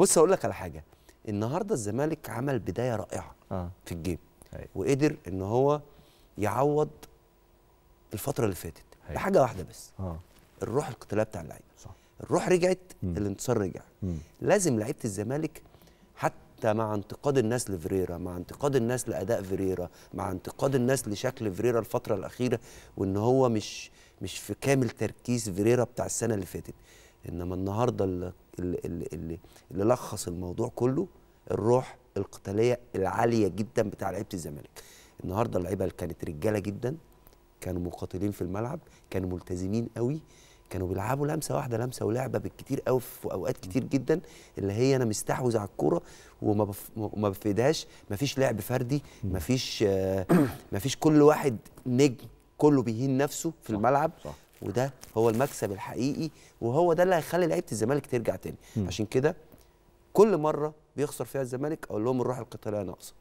بص اقول لك على حاجه النهارده الزمالك عمل بدايه رائعه آه. في الجيم هي. وقدر ان هو يعوض الفتره اللي فاتت هي. بحاجه واحده بس آه. الروح القتاليه بتاع اللعيبه الروح رجعت مم. الانتصار رجع مم. لازم لعيبه الزمالك حتى مع انتقاد الناس لفريرا مع انتقاد الناس لاداء فيريرا مع انتقاد الناس لشكل فيريرا الفتره الاخيره وان هو مش مش في كامل تركيز فيريرا بتاع السنه اللي فاتت انما النهارده اللي, اللي, اللي لخص الموضوع كله الروح القتاليه العاليه جدا بتاع لعيبه الزمالك النهارده اللعيبه كانت رجاله جدا كانوا مقاتلين في الملعب كانوا ملتزمين قوي كانوا بيلعبوا لمسه واحده لمسه ولعبه بالكتير قوي في اوقات كتير جدا اللي هي انا مستحوذ على الكوره وما بف... ما بفيدهاش لعب فردي ما فيش آه، ما فيش كل واحد نجم كله بيهين نفسه في الملعب صح. وده هو المكسب الحقيقي وهو ده اللي هيخلي لعيبه الزمالك ترجع تاني م. عشان كده كل مره بيخسر فيها الزمالك اقول لهم الروح القتاليه ناقصه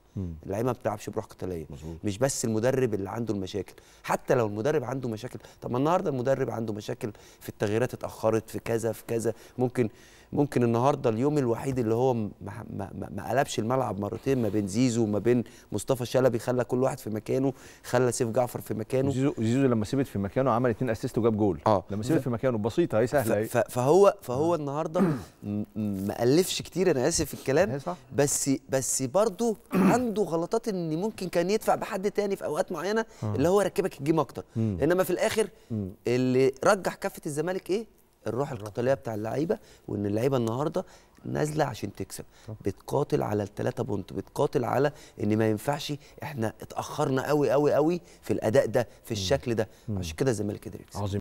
اللعيبه ما بتلعبش بروح قتاليه مش بس المدرب اللي عنده المشاكل حتى لو المدرب عنده مشاكل طب النهارده المدرب عنده مشاكل في التغييرات اتاخرت في كذا في كذا ممكن ممكن النهارده اليوم الوحيد اللي هو ما, ما, ما قلبش الملعب مرتين ما بين زيزو وما بين مصطفى شلبي خلى كل واحد في مكانه خلى سيف جعفر في مكانه زيزو زيزو لما سيبت في مكانه عمل اثنين اسيست وجاب جول آه. لما سيبت في مكانه بسيطه هي سهله اهي فهو فهو النهارده ما الفش كتير انا اسف في الكلام صح. بس بس برضه عنده غلطات ان ممكن كان يدفع بحد تاني في اوقات معينه آه. اللي هو ركبك الجيم اكتر انما في الاخر اللي رجح كفه الزمالك ايه الروح القتاليه بتاع اللعيبه وان اللعيبه النهارده نازله عشان تكسب بتقاتل على الثلاثه بونت بتقاتل على ان ما ينفعش احنا اتاخرنا قوي قوي قوي في الاداء ده في الشكل ده عشان كده الزمالك قدر يكسب